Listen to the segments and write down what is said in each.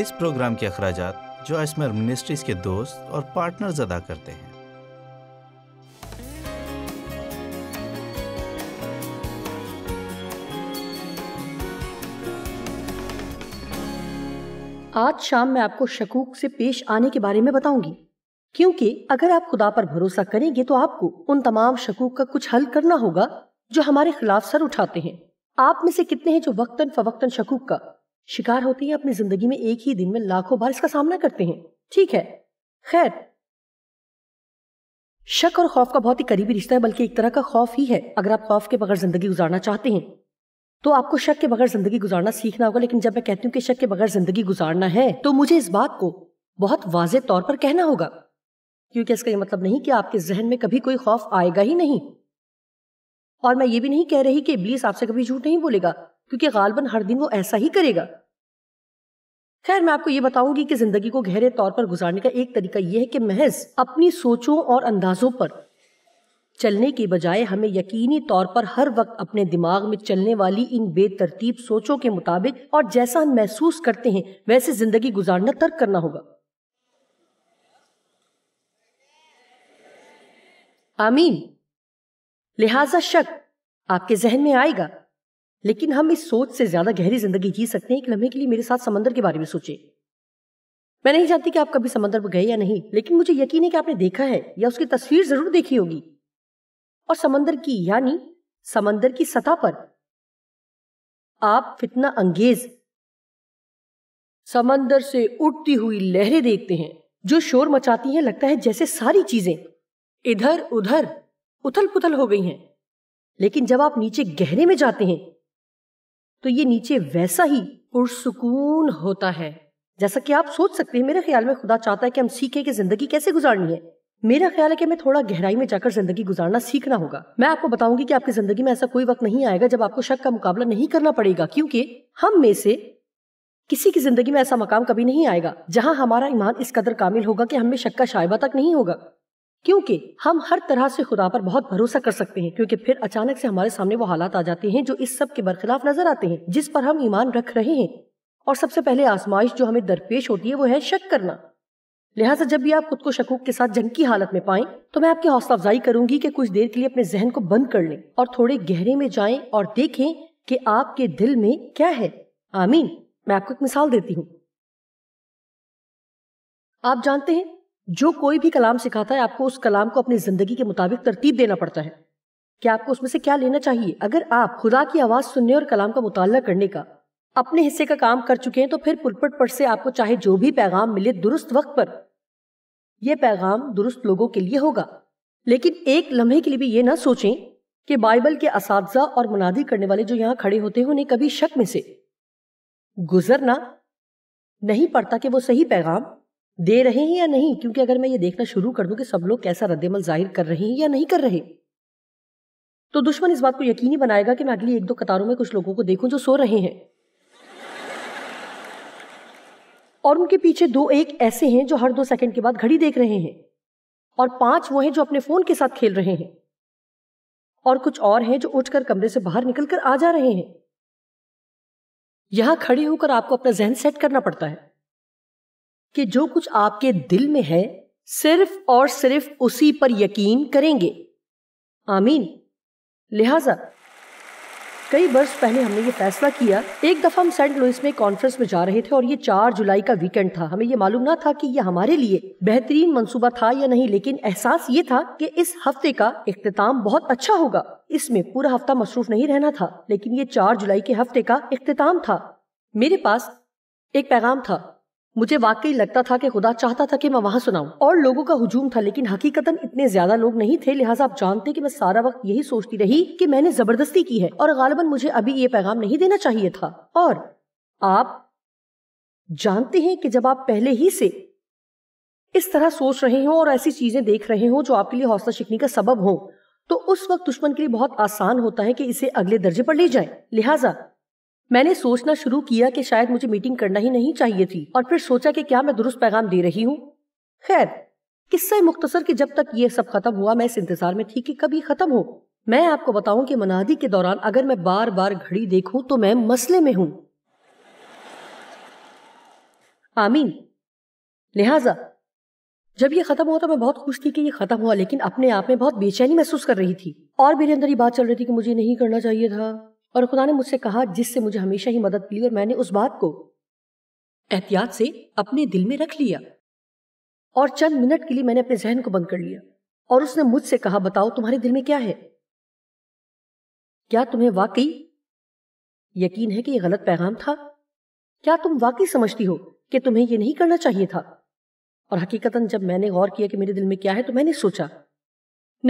اس programme کے اخراجات جو منسٹریز کے دوست اور کرتے ہیں آج شام میں آپ کو شکوک سے پیش آنے کے بارے میں بتاؤں گی کیونکہ اگر آپ خدا پر بھروسہ کریں گے تو آپ کو ان تمام شکوک کا کچھ حل کرنا ہوگا جو ہمارے خلاف سر اٹھاتے ہیں آپ میں سے کتنے ہیں جو وقتاً فوقتاً شکوک کا شکار ہوتے ہیں اپنی زندگی میں ایک ہی دن میں لاکھوں بار اس کا سامنا کرتے ہیں ٹھیک ہے خیر شک اور خوف کا بہت ہی قریبی رشتہ ہے بلکہ ایک طرح کا خوف ہی ہے اگر آپ خوف کے بغیر زندگی گزارنا چاہتے ہیں تو آپ کو شک کے بغیر زندگی گزارنا سیکھنا ہوگا لیکن جب میں کہتی ہوں کہ شک کے بغیر زندگی گزارنا ہے تو مجھے اس بات کو بہت واضح طور پر کہنا ہوگا کیونکہ اس کا یہ مطلب نہیں کہ آپ کے ذہن میں کبھی کوئی خوف آئے گا ہی نہیں اور میں یہ بھی نہیں کہہ رہی کہ ابلیس آپ سے کبھی جھوٹ نہیں بولے گا کیونکہ غالباً ہر دن وہ ایسا ہی کرے گا خیر میں آپ کو یہ بتاؤں گی کہ زندگی کو گہرے طور پر گزارنے کا ایک طریقہ یہ ہے کہ محض اپنی سوچوں اور اندازوں پر چلنے کی بجائے ہمیں یقینی طور پر ہر وقت اپنے دماغ میں چلنے والی ان بے ترتیب سوچوں کے مطابق اور جیسا ہم محسوس کرتے ہیں ویسے زندگی گزارنا ترک کرنا ہوگا آمین لہذا شک آپ کے ذہن میں آئے گا لیکن ہم اس سوچ سے زیادہ گہری زندگی جی سکتے ہیں ایک لمحے کے لیے میرے ساتھ سمندر کے بارے میں سوچے میں نہیں جانتی کہ آپ کبھی سمندر پر گئے یا نہیں لیکن مجھے یقین ہے کہ آپ آپ نے دیکھا ہے یا اس کی کی کی تصویر ضرور دیکھی ہوگی اور سمندر یعنی سمندر یعنی سطح پر انگیز سمندر سے اٹھتی ہوئی لہریں دیکھتے ہیں جو شور مچاتی ہیں لگتا ہے جیسے ساری چیزیں ادھر ادھر اتھل پتھل ہو گئی ہیں لیکن جب آپ نیچے گہرے میں جاتے ہیں تو یہ نیچے ویسا ہی پرسکون ہوتا ہے جیسا کہ آپ سوچ سکتے ہیں میرے خیال میں خدا چاہتا ہے کہ ہم سیکھیں کہ زندگی کیسے گزارنی ہے میرا خیال ہے کہ میں میں تھوڑا گہرائی جا کر زندگی گزارنا سیکھنا ہوگا آپ کو بتاؤں گی کہ آپ کی زندگی میں ایسا کوئی وقت نہیں آئے گا جب آپ کو شک کا مقابلہ نہیں کرنا پڑے گا کیونکہ ہم میں سے کسی کی زندگی میں ایسا مقام کبھی نہیں آئے گا جہاں ہمارا ایمان اس قدر کامل ہوگا کہ ہم میں شک کا شائبہ تک نہیں ہوگا کیونکہ ہم ہر طرح سے خدا پر بہت بھروسہ کر سکتے ہیں کیونکہ پھر اچانک سے ہمارے سامنے وہ حالات آ جاتے ہیں جو اس سب کے برخلاف نظر آتے ہیں جس پر ہم ایمان رکھ رہے ہیں اور سب سے پہلے آزمائش جو ہمیں درپیش ہوتی ہے وہ ہے شک کرنا لہٰذا جب بھی آپ خود کو شکوک کے ساتھ جنگ کی حالت میں پائیں تو میں آپ کی حوصلہ افزائی کروں گی کہ کچھ دیر کے لیے اپنے ذہن کو بند کر لیں اور تھوڑے گہرے میں جائیں اور دیکھیں کہ آپ کے دل میں کیا ہے آمین میں آپ کو ایک مثال دیتی ہوں آپ جانتے ہیں جو کوئی بھی کلام سکھاتا ہے آپ کو اس کلام کو اپنی زندگی کے مطابق ترتیب دینا پڑتا ہے کہ آپ کو اس میں سے کیا لینا چاہیے اگر آپ خدا کی آواز سننے اور کلام کا مطالعہ کرنے کا اپنے حصے کا کام کر چکے ہیں تو پھر پلپٹ پر سے آپ کو چاہے جو بھی پیغام ملے درست وقت پر یہ پیغام درست لوگوں کے لیے ہوگا لیکن ایک لمحے کے لیے بھی یہ نہ سوچیں کہ بائبل کے اساتذہ اور منادی کرنے والے جو یہاں کھڑے ہوتے ہیں انہیں کبھی شک میں سے گزرنا نہیں پڑتا کہ وہ صحیح پیغام دے رہے ہیں یا نہیں کیونکہ اگر میں یہ دیکھنا شروع کر دوں کہ سب لوگ کیسا رد عمل ظاہر کر رہے ہیں یا نہیں کر رہے تو دشمن اس بات کو یقینی بنائے گا کہ میں اگلی ایک دو قطاروں میں کچھ لوگوں کو دیکھوں جو سو رہے ہیں اور ان کے پیچھے دو ایک ایسے ہیں جو ہر دو سیکنڈ کے بعد گھڑی دیکھ رہے ہیں اور پانچ وہ ہیں جو اپنے فون کے ساتھ کھیل رہے ہیں اور کچھ اور ہیں جو اٹھ کر کمرے سے باہر نکل کر آ جا رہے ہیں یہاں کھڑے ہو کر آپ کو اپنا ذہن سیٹ کرنا پڑتا ہے کہ جو کچھ آپ کے دل میں ہے صرف اور صرف اسی پر یقین کریں گے آمین لہذا کیا ایک دفعہ ہم سینٹ لوئس میں میں کانفرنس جا رہے تھے اور یہ چار جولائی کا تھا ہمیں یہ معلوم نہ تھا کہ یہ ہمارے لیے بہترین منصوبہ تھا یا نہیں لیکن احساس یہ تھا کہ اس ہفتے کا اختتام بہت اچھا ہوگا اس میں پورا ہفتہ مصروف نہیں رہنا تھا لیکن یہ چار جولائی کے ہفتے کا اختتام تھا میرے پاس ایک پیغام تھا مجھے واقعی لگتا تھا کہ خدا چاہتا تھا کہ میں وہاں سناؤں اور لوگوں کا ہجوم تھا لیکن حقیقت نہیں تھے لہٰذا آپ جانتے کہ میں سارا وقت یہی سوچتی رہی کہ میں نے زبردستی کی ہے اور غالباً مجھے ابھی یہ پیغام نہیں دینا چاہیے تھا اور آپ جانتے ہیں کہ جب آپ پہلے ہی سے اس طرح سوچ رہے ہوں اور ایسی چیزیں دیکھ رہے ہوں جو آپ کے لیے حوصلہ شکنی کا سبب ہو تو اس وقت دشمن کے لیے بہت آسان ہوتا ہے کہ اسے اگلے درجے پر لے جائیں لہٰذا میں نے سوچنا شروع کیا کہ شاید مجھے میٹنگ کرنا ہی نہیں چاہیے تھی اور پھر سوچا کہ کیا میں درست پیغام دے رہی ہوں خیر قصہ مختصر کہ جب تک یہ سب ختم ہوا میں اس انتظار میں تھی کہ کبھی ختم ہو میں آپ کو بتاؤں کہ منادی کے دوران اگر میں بار بار گھڑی دیکھوں تو میں مسئلے میں ہوں آمین لہذا جب یہ ختم ہوا تو میں بہت خوش تھی کہ یہ ختم ہوا لیکن اپنے آپ میں بہت چینی محسوس کر رہی تھی اور میرے اندر یہ بات چل رہی تھی کہ مجھے نہیں کرنا چاہیے تھا اور خدا نے مجھ سے کہا جس سے مجھے ہمیشہ ہی مدد ملی اور میں نے اس بات کو احتیاط سے اپنے دل میں رکھ لیا اور چند منٹ کے لیے میں نے اپنے ذہن کو بند کر لیا اور اس نے مجھ سے کہا بتاؤ تمہارے دل میں کیا ہے کیا تمہیں واقعی یقین ہے کہ یہ غلط پیغام تھا کیا تم واقعی سمجھتی ہو کہ تمہیں یہ نہیں کرنا چاہیے تھا اور حقیقت جب میں نے غور کیا کہ میرے دل میں کیا ہے تو میں نے سوچا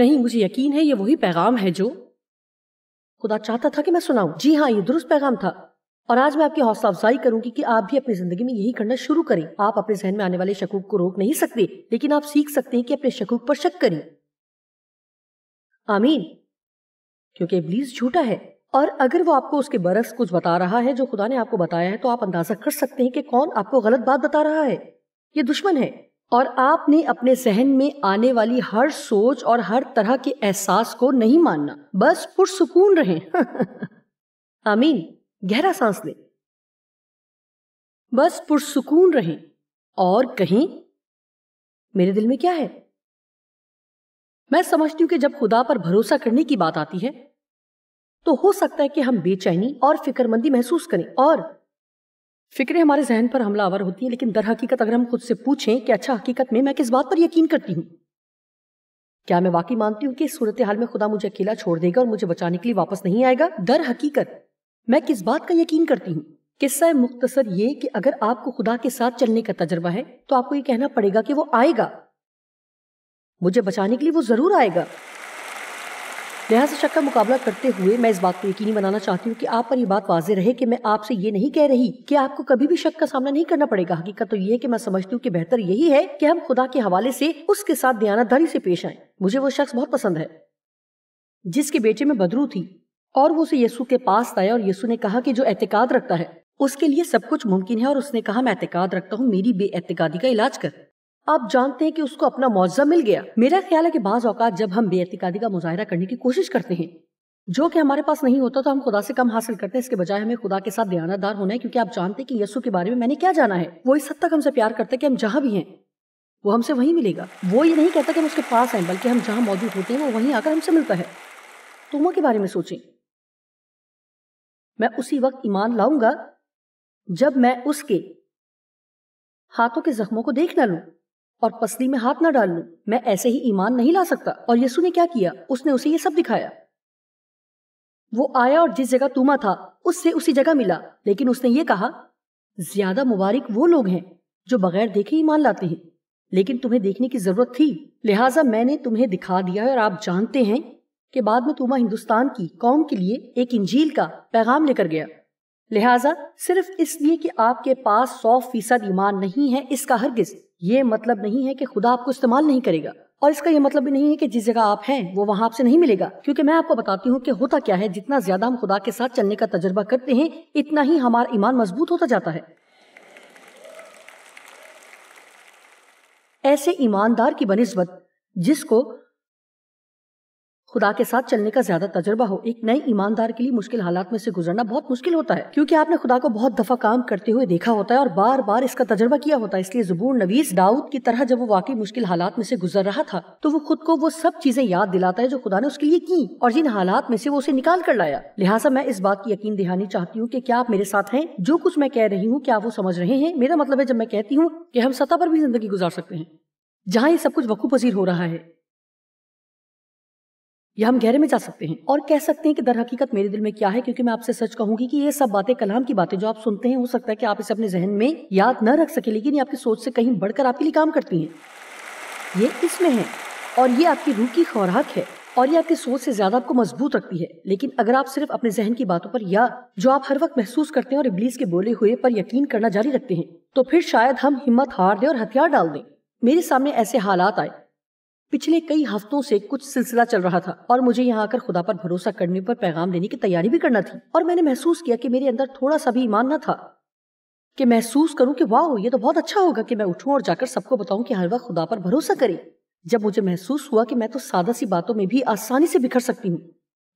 نہیں مجھے یقین ہے یہ وہی پیغام ہے جو خدا چاہتا تھا کہ میں سناؤں جی ہاں یہ درست پیغام تھا اور آج میں آپ کی حوصلہ افزائی کروں گی کہ آپ بھی اپنی زندگی میں یہی کرنا شروع کریں آپ اپنے ذہن میں آنے والے شکوک کو روک نہیں سکتے لیکن آپ سیکھ سکتے ہیں کہ اپنے شکوک پر شک کریں آمین کیونکہ ابلیس جھوٹا ہے اور اگر وہ آپ کو اس کے برس کچھ بتا رہا ہے جو خدا نے آپ کو بتایا ہے تو آپ اندازہ کر سکتے ہیں کہ کون آپ کو غلط بات بتا رہا ہے یہ دشمن ہے اور آپ نے اپنے ذہن میں آنے والی ہر سوچ اور ہر طرح کے احساس کو نہیں ماننا بس پرسکون رہیں آمین گہرا سانس لیں بس پرسکون رہیں اور کہیں میرے دل میں کیا ہے میں سمجھتی ہوں کہ جب خدا پر بھروسہ کرنے کی بات آتی ہے تو ہو سکتا ہے کہ ہم بے چینی اور فکر مندی محسوس کریں اور فکریں ہمارے ذہن پر حملہ آور ہوتی ہیں لیکن در حقیقت اگر ہم خود سے پوچھیں کہ اچھا حقیقت میں میں کس بات پر یقین کرتی ہوں کیا میں واقعی مانتی ہوں کہ اس صورتحال میں خدا مجھے اکیلا چھوڑ دے گا اور مجھے بچانے کے لیے واپس نہیں آئے گا در حقیقت میں کس بات کا یقین کرتی ہوں قصہ مختصر یہ کہ اگر آپ کو خدا کے ساتھ چلنے کا تجربہ ہے تو آپ کو یہ کہنا پڑے گا کہ وہ آئے گا مجھے بچانے کے لیے وہ ضرور آئے گا شک کا مقابلہ کرتے ہوئے میں اس بات کو یقینی بنانا چاہتی ہوں کہ آپ پر یہ بات واضح رہے کہ میں آپ سے یہ نہیں کہہ رہی کہ آپ کو کبھی بھی شک کا سامنا نہیں کرنا پڑے گا حقیقت تو یہ ہے کہ کہ میں سمجھتی ہوں بہتر یہی ہے کہ ہم خدا کے حوالے سے اس کے ساتھ دیانت داری سے پیش آئیں مجھے وہ شخص بہت پسند ہے جس کے بیٹے میں بدرو تھی اور وہ اسے یسو کے پاس آیا اور یسو نے کہا کہ جو اعتقاد رکھتا ہے اس کے لیے سب کچھ ممکن ہے اور اس نے کہا میں اعتقاد رکھتا ہوں میری بے اعتقادی کا علاج کر آپ جانتے ہیں کہ اس کو اپنا معاوضہ مل گیا میرا خیال ہے کہ بعض اوقات جب ہم بے اعتقادی کا مظاہرہ کرنے کی کوشش کرتے ہیں جو کہ ہمارے پاس نہیں ہوتا تو ہم خدا سے کم حاصل کرتے ہیں اس کے بجائے ہمیں خدا کے ساتھ دیانت دار ہونا ہے کیونکہ آپ جانتے ہیں کہ یسو کے بارے میں میں نے کیا جانا ہے وہ اس حد تک ہم سے پیار کرتے ہیں کہ ہم جہاں بھی ہیں وہ ہم سے وہیں ملے گا وہ یہ نہیں کہتا کہ ہم اس کے پاس ہیں بلکہ ہم جہاں موجود ہوتے ہیں وہ وہیں آ کر ہم سے ملتا ہے توموں کے بارے میں سوچیں میں اسی وقت ایمان لاؤں گا جب میں اس کے ہاتھوں کے زخموں کو دیکھ نہ لوں اور پسلی میں ہاتھ نہ ڈال لوں میں ایسے ہی ایمان نہیں لا سکتا اور یسو نے کیا کیا اس نے اسے یہ سب دکھایا وہ آیا اور جس جگہ توما تھا اس سے اسی جگہ ملا لیکن اس نے یہ کہا زیادہ مبارک وہ لوگ ہیں جو بغیر دیکھے ایمان لاتے ہیں لیکن تمہیں دیکھنے کی ضرورت تھی لہٰذا میں نے تمہیں دکھا دیا ہے اور آپ جانتے ہیں کہ بعد میں توما ہندوستان کی قوم کے لیے ایک انجیل کا پیغام لے کر گیا لہٰذا صرف اس لیے کہ آپ کے پاس سو فیصد ایمان نہیں ہے اس کا ہرگز یہ مطلب نہیں ہے کہ خدا آپ کو استعمال نہیں کرے گا اور اس کا یہ مطلب بھی نہیں ہے کہ جس جگہ آپ ہیں وہ وہاں آپ سے نہیں ملے گا کیونکہ میں آپ کو بتاتی ہوں کہ ہوتا کیا ہے جتنا زیادہ ہم خدا کے ساتھ چلنے کا تجربہ کرتے ہیں اتنا ہی ہمارا ایمان مضبوط ہوتا جاتا ہے ایسے ایماندار کی بنسبت جس کو خدا کے ساتھ چلنے کا زیادہ تجربہ ہو ایک نئے ایماندار کے لیے مشکل حالات میں سے گزرنا بہت مشکل ہوتا ہے کیونکہ آپ نے خدا کو بہت دفعہ کام کرتے ہوئے دیکھا ہوتا ہے اور بار بار اس کا تجربہ کیا ہوتا ہے اس لیے زبور نویز داؤد کی طرح جب وہ واقعی مشکل حالات میں سے گزر رہا تھا تو وہ خود کو وہ سب چیزیں یاد دلاتا ہے جو خدا نے اس کے لیے کی اور جن حالات میں سے وہ اسے نکال کر لایا لہٰذا میں اس بات کی یقین دہانی چاہتی ہوں کہ کیا آپ میرے ساتھ ہیں جو کچھ میں کہہ رہی ہوں کیا وہ سمجھ رہے ہیں میرا مطلب ہے جب میں کہتی ہوں کہ ہم سطح پر بھی زندگی گزار سکتے ہیں جہاں یہ سب کچھ وقوع پذیر ہو رہا ہے یہ ہم گہرے میں جا سکتے ہیں اور کہہ سکتے ہیں کہ در حقیقت میرے دل میں کیا ہے کیونکہ میں آپ سے سچ کہوں گی کہ یہ سب باتیں کلام کی باتیں جو آپ سنتے ہیں ہو سکتا ہے کہ آپ اسے اپنے ذہن میں یاد نہ رکھ سکے لیکن یہ آپ سوچ سے کہیں بڑھ کر آپ کے لیے کام کرتی ہیں یہ اس میں ہے اور یہ آپ کی روح کی خوراک ہے اور یہ آپ کی سوچ سے زیادہ آپ کو مضبوط رکھتی ہے لیکن اگر آپ صرف اپنے ذہن کی باتوں پر یا جو آپ ہر وقت محسوس کرتے ہیں اور ابلیس کے بولے ہوئے پر یقین کرنا جاری رکھتے ہیں تو پھر شاید ہم ہمت ہار دیں اور ہتھیار ڈال دیں میرے سامنے ایسے حالات آئے پچھلے کئی ہفتوں سے کچھ سلسلہ چل رہا تھا اور مجھے یہاں آ کر خدا پر بھروسہ کرنے پر پیغام دینے کی تیاری بھی کرنا تھی اور میں نے محسوس کیا کہ میرے اندر تھوڑا سا بھی ایمان نہ تھا کہ محسوس کروں کہ واہ یہ تو بہت اچھا ہوگا کہ میں اٹھوں اور جا کر سب کو بتاؤں کہ ہر وقت خدا پر بھروسہ کرے جب مجھے محسوس ہوا کہ میں تو سادہ سی باتوں میں بھی آسانی سے بکھر سکتی ہوں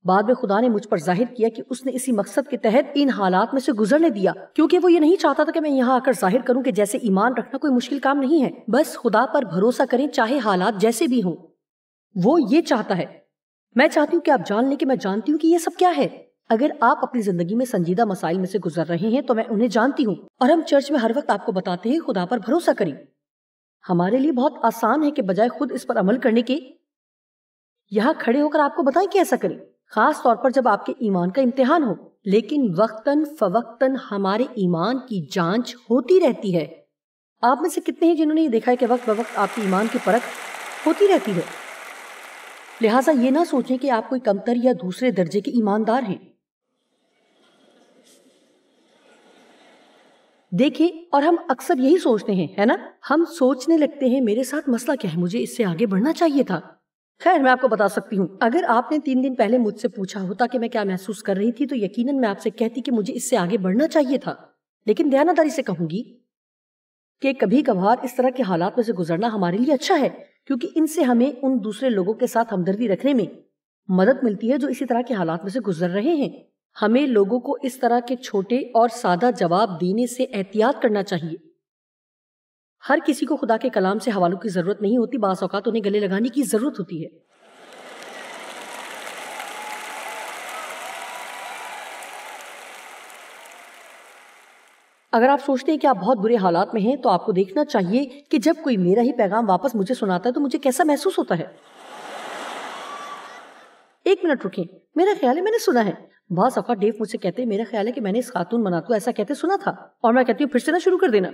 بعد میں خدا نے مجھ پر ظاہر کیا کہ اس نے اسی مقصد کے تحت ان حالات میں سے گزرنے دیا کیونکہ وہ یہ نہیں چاہتا تھا کہ میں یہاں آ کر ظاہر کروں کہ جیسے ایمان رکھنا کوئی مشکل کام نہیں ہے بس خدا پر بھروسہ کریں چاہے حالات جیسے بھی ہوں وہ یہ چاہتا ہے میں چاہتی ہوں کہ آپ جان لیں کہ میں جانتی ہوں کہ یہ سب کیا ہے اگر آپ اپنی زندگی میں سنجیدہ مسائل میں سے گزر رہے ہیں تو میں انہیں جانتی ہوں اور ہم چرچ میں ہر وقت آپ کو بتاتے ہیں خدا پر بھروسہ کریں ہمارے لیے بہت آسان ہے کہ بجائے خود اس پر عمل کرنے کے یہاں کھڑے ہو کر آپ کو بتائیں کہ ایسا کریں خاص طور پر جب آپ کے ایمان کا امتحان ہو لیکن وقتاً فوقتاً ہمارے ایمان کی جانچ ہوتی رہتی ہے آپ میں سے کتنے ہیں جنہوں نے یہ دیکھا ہے ہے کہ وقت آپ کی ایمان کے ہوتی رہتی لہٰذا یہ نہ سوچیں کہ آپ کوئی کمتر یا دوسرے درجے کے ایماندار ہیں دیکھیں اور ہم اکثر یہی سوچتے ہیں ہے نا ہم سوچنے لگتے ہیں میرے ساتھ مسئلہ کیا ہے مجھے اس سے آگے بڑھنا چاہیے تھا خیر میں آپ کو بتا سکتی ہوں اگر آپ نے تین دن پہلے مجھ سے پوچھا ہوتا کہ میں کیا محسوس کر رہی تھی تو یقیناً میں آپ سے سے کہتی کہ مجھے اس آگے بڑھنا چاہیے تھا لیکن دیانتداری داری سے کہوں گی کہ کبھی کبھار اس طرح کے حالات میں سے گزرنا ہمارے لیے اچھا ہے کیونکہ ان سے ہمیں ان دوسرے لوگوں کے ساتھ ہمدردی رکھنے میں مدد ملتی ہے جو اسی طرح کے حالات میں سے گزر رہے ہیں ہمیں لوگوں کو اس طرح کے چھوٹے اور سادہ جواب دینے سے احتیاط کرنا چاہیے ہر کسی کو خدا کے کلام سے حوالوں کی ضرورت نہیں ہوتی بعض اوقات انہیں گلے لگانے کی ضرورت ہوتی ہے اگر آپ سوچتے ہیں کہ آپ بہت برے حالات میں ہیں تو آپ کو دیکھنا چاہیے کہ جب کوئی میرا ہی پیغام واپس مجھے سناتا ہے تو مجھے کیسا محسوس ہوتا ہے ایک منٹ رکھیں میرا خیال ہے میں نے سنا ہے بعض اوقات ڈیف مجھ سے کہتے ہیں میرا خیال ہے کہ میں نے اس خاتون منات کو ایسا کہتے سنا تھا اور میں کہتی ہوں پھر سے نہ شروع کر دینا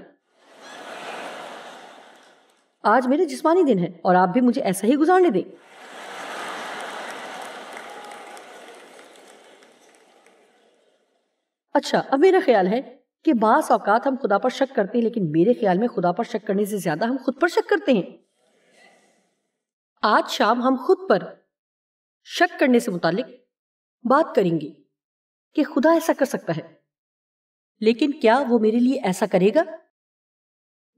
آج میرے جسمانی دن ہے اور آپ بھی مجھے ایسا ہی گزارنے دیں اچھا اب میرا خیال ہے کہ بعض اوقات ہم خدا پر شک کرتے ہیں لیکن میرے خیال میں خدا پر شک کرنے سے زیادہ ہم خود پر شک کرتے ہیں آج شام ہم خود پر شک کرنے سے متعلق بات کریں گے کہ خدا ایسا کر سکتا ہے لیکن کیا وہ میرے لیے ایسا کرے گا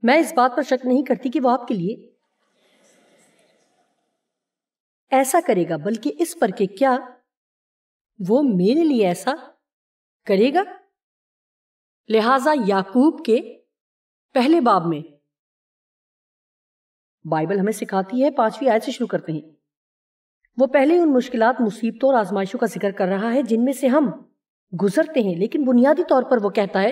میں اس بات پر شک نہیں کرتی کہ وہ آپ کے لیے ایسا کرے گا بلکہ اس پر کہ کیا وہ میرے لیے ایسا کرے گا لہذا یعقوب کے پہلے باب میں بائبل ہمیں سکھاتی ہے پانچویں آیت سے شروع کرتے ہیں وہ پہلے ان مشکلات مصیبتوں اور آزمائشوں کا ذکر کر رہا ہے جن میں سے ہم گزرتے ہیں لیکن بنیادی طور پر وہ کہتا ہے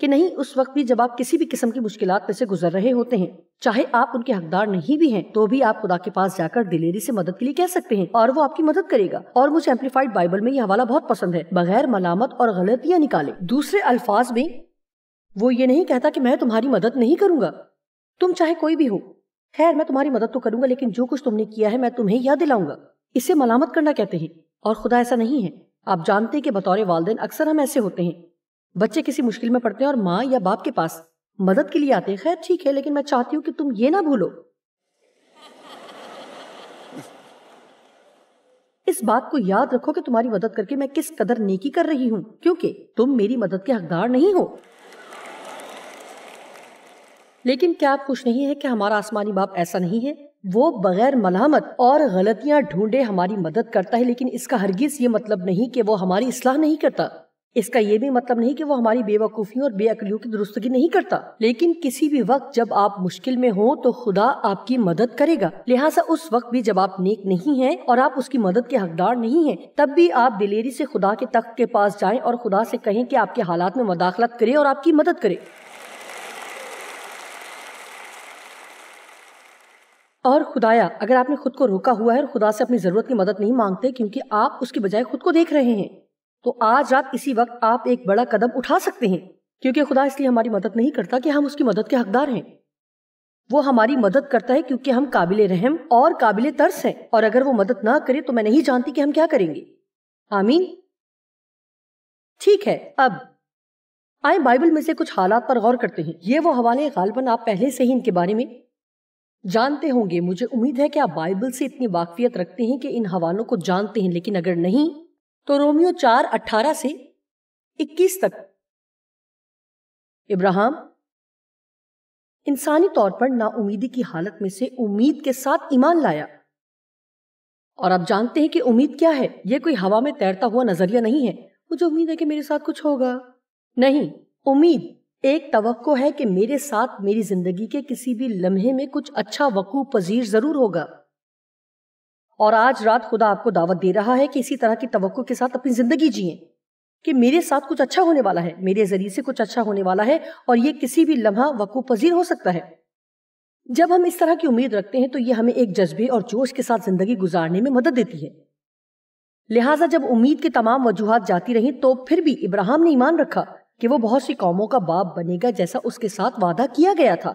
کہ نہیں اس وقت بھی جب آپ کسی بھی قسم کی مشکلات میں سے گزر رہے ہوتے ہیں چاہے آپ ان کے حقدار نہیں بھی ہیں تو بھی آپ خدا کے پاس جا کر دلیری سے مدد کے لیے کہہ سکتے ہیں اور وہ آپ کی مدد کرے گا اور مجھے بائبل میں یہ حوالہ بہت پسند ہے بغیر ملامت اور غلطیاں نکالے دوسرے الفاظ میں وہ یہ نہیں کہتا کہ میں تمہاری مدد نہیں کروں گا تم چاہے کوئی بھی ہو خیر میں تمہاری مدد تو کروں گا لیکن جو کچھ تم نے کیا ہے میں تمہیں یاد دلاؤں گا اسے ملامت کرنا کہتے ہیں اور خدا ایسا نہیں ہے آپ جانتے کہ بطور والدین اکثر ہم ایسے ہوتے ہیں بچے کسی مشکل میں پڑتے ہیں اور ماں یا باپ کے پاس مدد کے لیے آتے ہیں خیر ٹھیک ہے لیکن میں چاہتی ہوں کہ تم یہ نہ بھولو اس بات کو یاد رکھو کہ تمہاری مدد کر کے میں کس قدر نیکی کر رہی ہوں کیونکہ تم میری مدد کے حقدار نہیں ہو لیکن کیا آپ کچھ نہیں ہے کہ ہمارا آسمانی باپ ایسا نہیں ہے وہ بغیر ملامت اور غلطیاں ڈھونڈے ہماری مدد کرتا ہے لیکن اس کا ہرگز یہ مطلب نہیں کہ وہ ہماری اصلاح نہیں کرتا اس کا یہ بھی مطلب نہیں کہ وہ ہماری بے وقوفیوں اور بے عقلیوں کی درستگی نہیں کرتا لیکن کسی بھی وقت جب آپ مشکل میں ہوں تو خدا آپ کی مدد کرے گا لہٰذا اس وقت بھی جب آپ نیک نہیں ہیں اور آپ اس کی مدد کے حقدار نہیں ہیں تب بھی آپ دلیری سے خدا کے تخت کے پاس جائیں اور خدا سے کہیں کہ آپ کے حالات میں مداخلت کرے اور آپ کی مدد کرے اور خدایا اگر آپ نے خود کو روکا ہوا ہے اور خدا سے اپنی ضرورت کی مدد نہیں مانگتے کیونکہ آپ اس کی بجائے خود کو دیکھ رہے ہیں تو آج رات اسی وقت آپ ایک بڑا قدم اٹھا سکتے ہیں کیونکہ خدا اس لیے ہماری مدد نہیں کرتا کہ ہم اس کی مدد کے حقدار ہیں وہ ہماری مدد کرتا ہے کیونکہ ہم قابل رحم اور قابل ترس ہیں اور اگر وہ مدد نہ کرے تو میں نہیں جانتی کہ ہم کیا کریں گے آمین ٹھیک ہے اب آئے بائبل میں سے کچھ حالات پر غور کرتے ہیں یہ وہ حوالے غالباً آپ پہلے سے ہی ان کے بارے میں جانتے ہوں گے مجھے امید ہے کہ آپ بائبل سے اتنی واقفیت رکھتے ہیں کہ ان حوالوں کو جانتے ہیں لیکن اگر نہیں تو رومیو چار اٹھارہ سے اکیس تک ابراہم انسانی طور پر نا امیدی کی حالت میں سے امید کے ساتھ ایمان لایا اور آپ جانتے ہیں کہ امید کیا ہے یہ کوئی ہوا میں تیرتا ہوا نظریہ نہیں ہے مجھے امید ہے کہ میرے ساتھ کچھ ہوگا نہیں امید ایک توقع ہے کہ میرے ساتھ میری زندگی کے کسی بھی لمحے میں کچھ اچھا وقوع پذیر ضرور ہوگا اور آج رات خدا آپ کو دعوت دے رہا ہے کہ اسی طرح کی توقع کے ساتھ اپنی زندگی جئیں کہ میرے ساتھ کچھ اچھا ہونے والا ہے میرے ذریعے سے کچھ اچھا ہونے والا ہے اور یہ کسی بھی لمحہ وقوع پذیر ہو سکتا ہے جب ہم اس طرح کی امید رکھتے ہیں تو یہ ہمیں ایک جذبے اور جوش کے ساتھ زندگی گزارنے میں مدد دیتی ہے لہٰذا جب امید کے تمام وجوہات جاتی رہیں تو پھر بھی ابراہم نے ایمان رکھا کہ وہ بہت سی قوموں کا باپ بنے گا جیسا اس کے ساتھ وعدہ کیا گیا تھا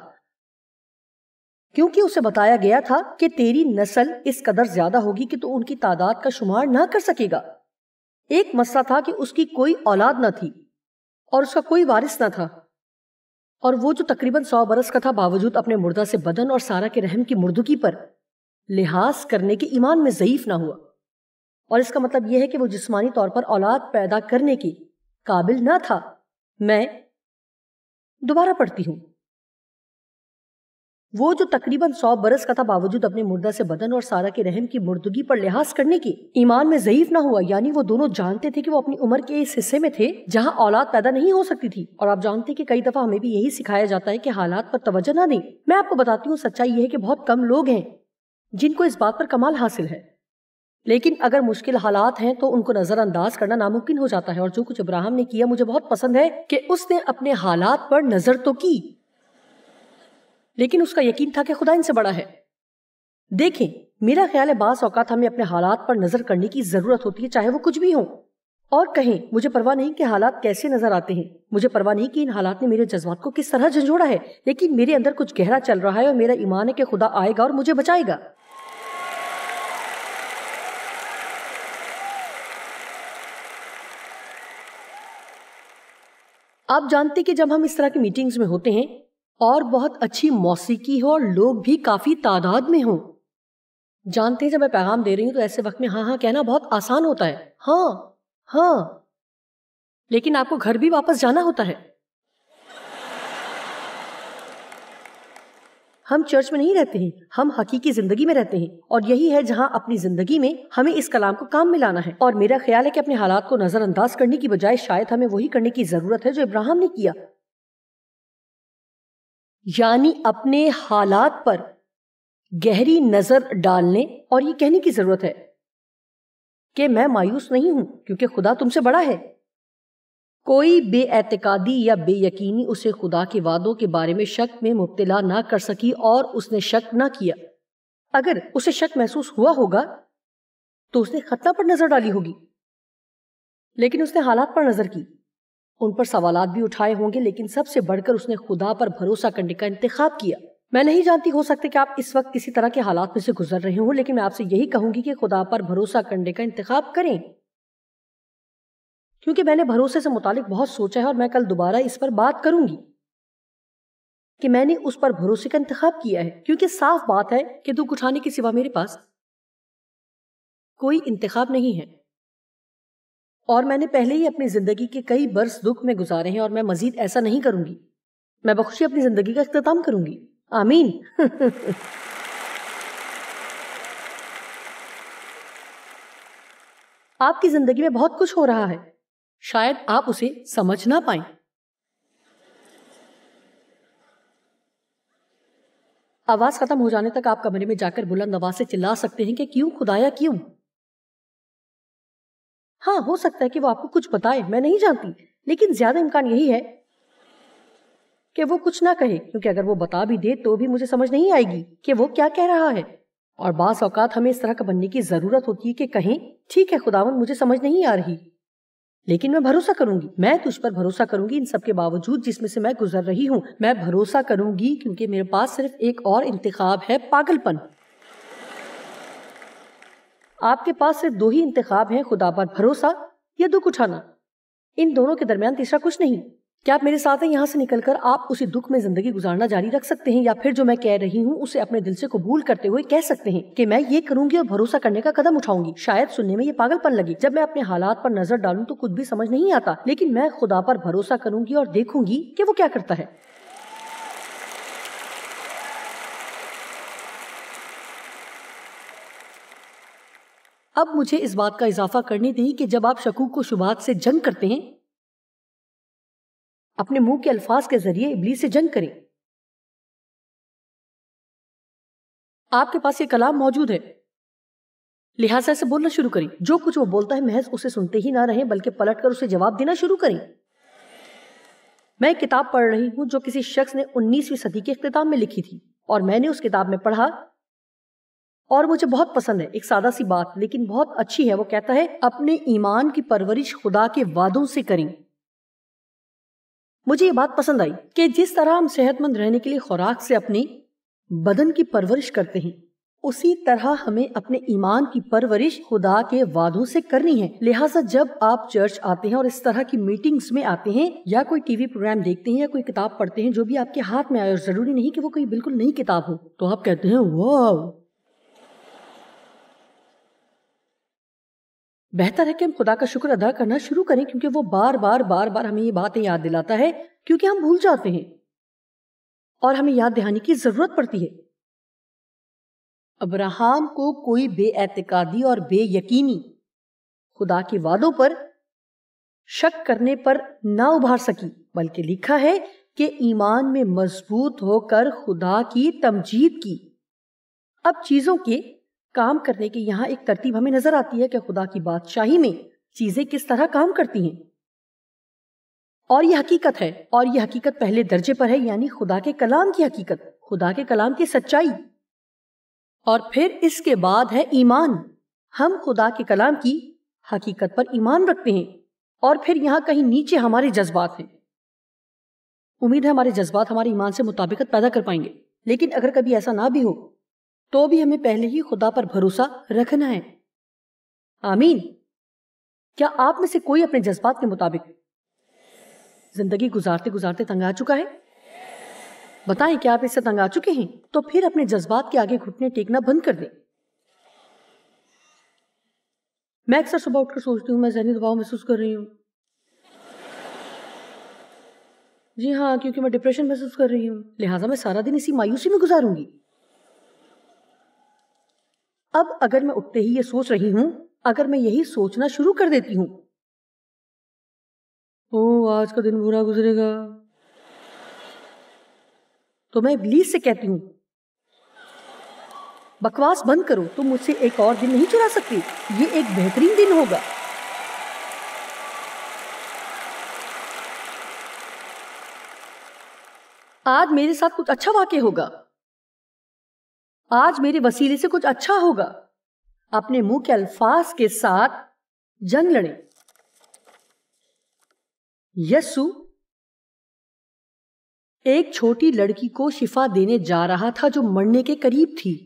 کیونکہ اسے بتایا گیا تھا کہ تیری نسل اس قدر زیادہ ہوگی کہ تو ان کی تعداد کا شمار نہ کر سکے گا ایک مسئلہ تھا کہ اس کی کوئی اولاد نہ تھی اور اس کا کوئی وارث نہ تھا اور وہ جو تقریباً سو برس کا تھا باوجود اپنے مردہ سے بدن اور سارا کے رحم کی مردگی پر لحاظ کرنے کے ایمان میں ضعیف نہ ہوا اور اس کا مطلب یہ ہے کہ وہ جسمانی طور پر اولاد پیدا کرنے کی قابل نہ تھا میں دوبارہ پڑھتی ہوں وہ جو تقریباً سو برس کا تھا باوجود اپنے مردہ سے بدن اور سارا کے رحم کی مردگی پر لحاظ کرنے کی ایمان میں ضعیف نہ ہوا یعنی وہ دونوں جانتے تھے کہ وہ اپنی عمر کے اس حصے میں تھے جہاں اولاد پیدا نہیں ہو سکتی تھی اور آپ جانتے کہ کئی دفعہ ہمیں بھی یہی سکھایا جاتا ہے کہ حالات پر توجہ نہ دیں میں آپ کو بتاتی ہوں سچائی یہ ہے کہ بہت کم لوگ ہیں جن کو اس بات پر کمال حاصل ہے لیکن اگر مشکل حالات ہیں تو ان کو نظر انداز کرنا ناممکن ہو جاتا ہے اور جو کچھ ابراہم نے کیا مجھے بہت پسند ہے کہ اس نے اپنے حالات پر نظر تو کی لیکن اس کا یقین تھا کہ خدا ان سے بڑا ہے دیکھیں میرا خیال ہے بعض اوقات ہمیں اپنے حالات پر نظر کرنے کی ضرورت ہوتی ہے چاہے وہ کچھ بھی ہوں اور کہیں مجھے پرواہ نہیں کہ حالات کیسے نظر آتے ہیں مجھے پرواہ نہیں کہ ان حالات نے میرے جذبات کو کس طرح جھنجھوڑا ہے لیکن میرے اندر کچھ گہرا چل رہا ہے اور میرا ایمان ہے کہ خدا آئے گا اور مجھے بچائے گا آپ جانتے کہ جب ہم اس طرح کی میٹنگز میں ہوتے ہیں اور بہت اچھی موسیقی ہو اور لوگ بھی کافی تعداد میں ہوں جانتے ہیں جب میں پیغام دے رہی ہوں تو ایسے وقت میں ہاں ہاں ہاں ہاں کہنا بہت آسان ہوتا ہے ہاں، ہاں۔ لیکن آپ کو گھر بھی واپس جانا ہوتا ہے ہم چرچ میں نہیں رہتے ہیں ہم حقیقی زندگی میں رہتے ہیں اور یہی ہے جہاں اپنی زندگی میں ہمیں اس کلام کو کام میں لانا ہے اور میرا خیال ہے کہ اپنے حالات کو نظر انداز کرنے کی بجائے شاید ہمیں وہی کرنے کی ضرورت ہے جو ابراہم نے کیا یعنی اپنے حالات پر گہری نظر ڈالنے اور یہ کہنے کی ضرورت ہے کہ میں مایوس نہیں ہوں کیونکہ خدا تم سے بڑا ہے کوئی بے اعتقادی یا بے یقینی اسے خدا کے وعدوں کے بارے میں شک میں مبتلا نہ کر سکی اور اس نے شک نہ کیا اگر اسے شک محسوس ہوا ہوگا تو اس نے خطہ پر نظر ڈالی ہوگی لیکن اس نے حالات پر نظر کی ان پر سوالات بھی اٹھائے ہوں گے لیکن سب سے بڑھ کر اس نے خدا پر بھروسہ کا انتخاب کیا میں نہیں جانتی ہو سکتے کہ آپ اس وقت کسی طرح کے حالات میں سے گزر رہے ہوں لیکن میں آپ سے یہی کہوں گی کہ خدا پر بھروسہ کرنے کا انتخاب کریں کیونکہ میں نے بھروسے سے متعلق بہت سوچا ہے اور میں کل دوبارہ اس پر بات کروں گی کہ میں نے اس پر بھروسے کا انتخاب کیا ہے کیونکہ صاف بات ہے کہ دکھ اٹھانے کے سوا میرے پاس کوئی انتخاب نہیں ہے اور میں نے پہلے ہی اپنی زندگی کے کئی برس دکھ میں گزارے ہیں اور میں مزید ایسا نہیں کروں گی میں بخوشی اپنی زندگی کا اختتام کروں گی آمین آپ کی زندگی میں بہت کچھ ہو رہا ہے شاید آپ اسے سمجھ نہ پائیں آواز ختم ہو جانے تک آپ کمرے میں جا کر بلند آواز سے چلا سکتے ہیں کہ کیوں خدایا کیوں ہاں ہو سکتا ہے کہ وہ آپ کو کچھ بتائے میں نہیں جانتی لیکن زیادہ امکان یہی ہے کہ وہ کچھ نہ کہے کیونکہ اگر وہ بتا بھی بھی دے تو مجھے سمجھ نہیں آئے گی کہ وہ کیا کہہ رہا ہے اور بعض اوقات ہمیں اس طرح کا بننے کی ضرورت ہوتی ہے کہ کہیں ٹھیک ہے خداون مجھے سمجھ نہیں آ رہی لیکن میں بھروسہ کروں گی میں تجھ پر بھروسہ کروں گی ان سب کے باوجود جس میں سے میں گزر رہی ہوں میں بھروسہ کروں گی کیونکہ میرے پاس صرف ایک اور انتخاب ہے پاگل پن آپ کے پاس صرف دو ہی انتخاب ہیں خدا پر بھروسہ یا دکھ اٹھانا ان دونوں کے درمیان تیسرا کچھ نہیں کیا آپ میرے ساتھ ہیں یہاں سے نکل کر آپ اسی دکھ میں زندگی گزارنا جاری رکھ سکتے ہیں یا پھر جو میں کہہ رہی ہوں اسے اپنے دل سے قبول کرتے ہوئے کہہ سکتے ہیں کہ میں یہ کروں گی اور بھروسہ کرنے کا قدم اٹھاؤں گی شاید سننے میں یہ پاگل پن لگی جب میں اپنے حالات پر نظر ڈالوں تو کچھ بھی سمجھ نہیں آتا لیکن میں خدا پر بھروسہ کروں گی اور دیکھوں گی کہ وہ کیا کرتا ہے اب مجھے اس بات کا اضافہ کرنی تھی کہ جب آپ شکوک کو شبہات سے جنگ کرتے ہیں اپنے منہ کے الفاظ کے ذریعے ابلی سے جنگ کریں آپ کے پاس یہ کلام موجود ہے لہٰذا سے بولنا شروع کریں جو کچھ وہ بولتا ہے محض اسے سنتے ہی نہ رہیں بلکہ پلٹ کر اسے جواب دینا شروع کریں میں ایک کتاب پڑھ رہی ہوں جو کسی شخص نے انیسویں صدی کے اختتام میں لکھی تھی اور میں نے اس کتاب میں پڑھا اور مجھے بہت پسند ہے ایک سادہ سی بات لیکن بہت اچھی ہے وہ کہتا ہے اپنے ایمان کی پرورش خدا کے وعدوں سے کریں مجھے یہ بات پسند آئی کہ جس طرح ہم صحت مند رہنے کے لیے خوراک سے اپنی بدن کی پرورش کرتے ہیں اسی طرح ہمیں اپنے ایمان کی پرورش خدا کے وعدوں سے کرنی ہے لہٰذا جب آپ چرچ آتے ہیں اور اس طرح کی میٹنگز میں آتے ہیں یا کوئی ٹی وی پروگرام دیکھتے ہیں یا کوئی کتاب پڑھتے ہیں جو بھی آپ کے ہاتھ میں آئے اور ضروری نہیں کہ وہ کوئی بالکل نئی کتاب ہو تو آپ کہتے ہیں واو بہتر ہے کہ ہم خدا کا شکر ادا کرنا شروع کریں کیونکہ وہ بار بار بار بار ہمیں یہ باتیں یاد دلاتا ہے کیونکہ ہم بھول جاتے ہیں اور ہمیں یاد دہانی کی ضرورت پڑتی ہے ابراہم کو کوئی بے اعتقادی اور بے یقینی خدا کے وعدوں پر شک کرنے پر نہ ابھار سکی بلکہ لکھا ہے کہ ایمان میں مضبوط ہو کر خدا کی تمجید کی اب چیزوں کے کام کرنے کی یہاں ایک ترتیب ہمیں نظر آتی ہے کہ خدا کی بادشاہی میں چیزیں کس طرح کام کرتی ہیں اور یہ حقیقت ہے اور یہ حقیقت پہلے درجے پر ہے یعنی خدا کے کلام کی حقیقت خدا کے کلام کی سچائی اور پھر اس کے بعد ہے ایمان ہم خدا کے کلام کی حقیقت پر ایمان رکھتے ہیں اور پھر یہاں کہیں نیچے ہمارے جذبات ہیں امید ہے ہمارے جذبات ہمارے ایمان سے مطابقت پیدا کر پائیں گے لیکن اگر کبھی ایسا نہ بھی ہو تو بھی ہمیں پہلے ہی خدا پر بھروسہ رکھنا ہے آمین کیا آپ میں سے کوئی اپنے جذبات کے مطابق زندگی گزارتے گزارتے تنگ آ چکا ہے بتائیں کیا آپ اس سے تنگ آ چکے ہیں تو پھر اپنے جذبات کے آگے گھٹنے ٹیکنا بند کر دیں میں اکثر صبح اٹھ کر سوچتی ہوں میں ذہنی دباؤ محسوس کر رہی ہوں جی ہاں کیونکہ میں ڈپریشن محسوس کر رہی ہوں لہٰذا میں سارا دن اسی مایوسی میں گزاروں گی اب اگر میں اٹھتے ہی یہ سوچ رہی ہوں اگر میں یہی سوچنا شروع کر دیتی ہوں او آج کا دن برا گزرے گا تو میں ابلیس سے کہتی ہوں بکواس بند کرو تم مجھ سے ایک اور دن نہیں چلا سکتی یہ ایک بہترین دن ہوگا آج میرے ساتھ کچھ اچھا واقع ہوگا آج میرے وسیلے سے کچھ اچھا ہوگا اپنے منہ کے الفاظ کے ساتھ جنگ لڑے یسو ایک چھوٹی لڑکی کو شفا دینے جا رہا تھا جو مرنے کے قریب تھی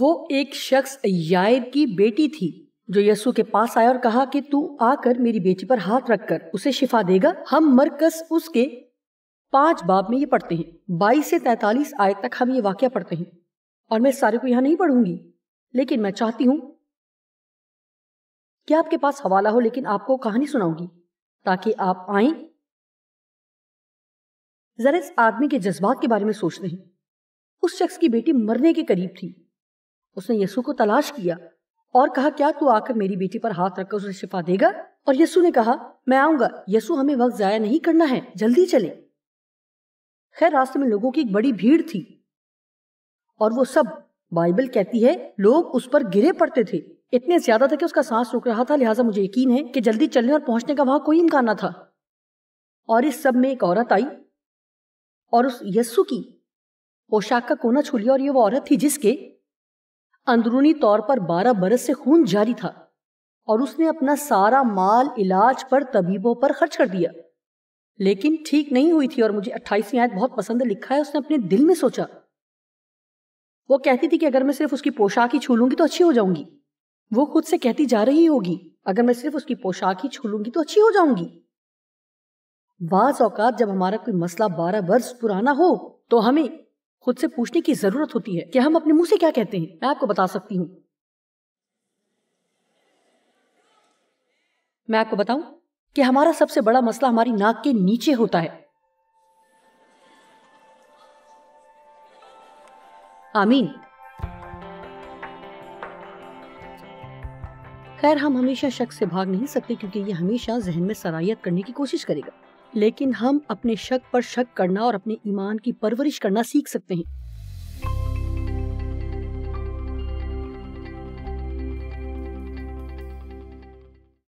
وہ ایک شخص یائر کی بیٹی تھی جو یسو کے پاس آیا اور کہا کہ آ کر میری بیٹی پر ہاتھ رکھ کر اسے شفا دے گا ہم مرکز اس کے پانچ باب میں یہ پڑھتے ہیں بائیس سے تینتالیس آئے تک ہم یہ واقعہ پڑھتے ہیں اور میں سارے کو یہاں نہیں پڑھوں گی لیکن میں چاہتی ہوں کہ آپ کے پاس حوالہ ہو لیکن آپ کو کہانی سناؤں گی تاکہ آپ آئیں ذرا اس آدمی کے جذبات کے بارے میں سوچتے اس شخص کی بیٹی مرنے کے قریب تھی اس نے یسو کو تلاش کیا اور کہا کیا تو آ کر میری بیٹی پر ہاتھ رکھ کر اسے شفا دے گا اور یسو نے کہا میں آؤں گا یسو ہمیں وقت ضائع نہیں کرنا ہے جلدی چلیں خیر راستے میں لوگوں کی ایک بڑی بھیڑ تھی اور وہ سب بائبل کہتی ہے لوگ اس اس پر گرے پڑتے تھے اتنے زیادہ کہ کا سانس رک رہا تھا لہٰذا مجھے یقین ہے کہ جلدی چلنے اور پہنچنے کا وہاں کوئی تھا اور اس سب میں ایک عورت آئی اور اس یسو کی پوشاک کا کونا چھو لیا اور یہ وہ عورت تھی جس کے اندرونی طور پر بارہ برس سے خون جاری تھا اور اس نے اپنا سارا مال علاج پر طبیبوں پر خرچ کر دیا لیکن ٹھیک نہیں ہوئی تھی اور مجھے آیت بہت ہے لکھا ہے اس نے اپنے دل میں سوچا وہ کہتی تھی کہ اگر میں صرف اس کی پوشاک ہی گی تو اچھی ہو جاؤں گی وہ خود سے کہتی جا رہی ہوگی اگر میں صرف اس کی پوشاک ہی لوں گی تو اچھی ہو جاؤں گی بعض اوقات جب ہمارا کوئی مسئلہ بارہ برس پرانا ہو تو ہمیں خود سے پوچھنے کی ضرورت ہوتی ہے کہ ہم اپنے منہ سے کیا کہتے ہیں میں آپ کو بتا سکتی ہوں میں آپ کو بتاؤں کہ ہمارا سب سے بڑا مسئلہ ہماری ناک کے نیچے ہوتا ہے آمین خیر ہم ہمیشہ شک سے بھاگ نہیں سکتے کیونکہ یہ ہمیشہ ذہن میں سرائیت کرنے کی کوشش کرے گا لیکن ہم اپنے شک پر شک کرنا اور اپنے ایمان کی پرورش کرنا سیکھ سکتے ہیں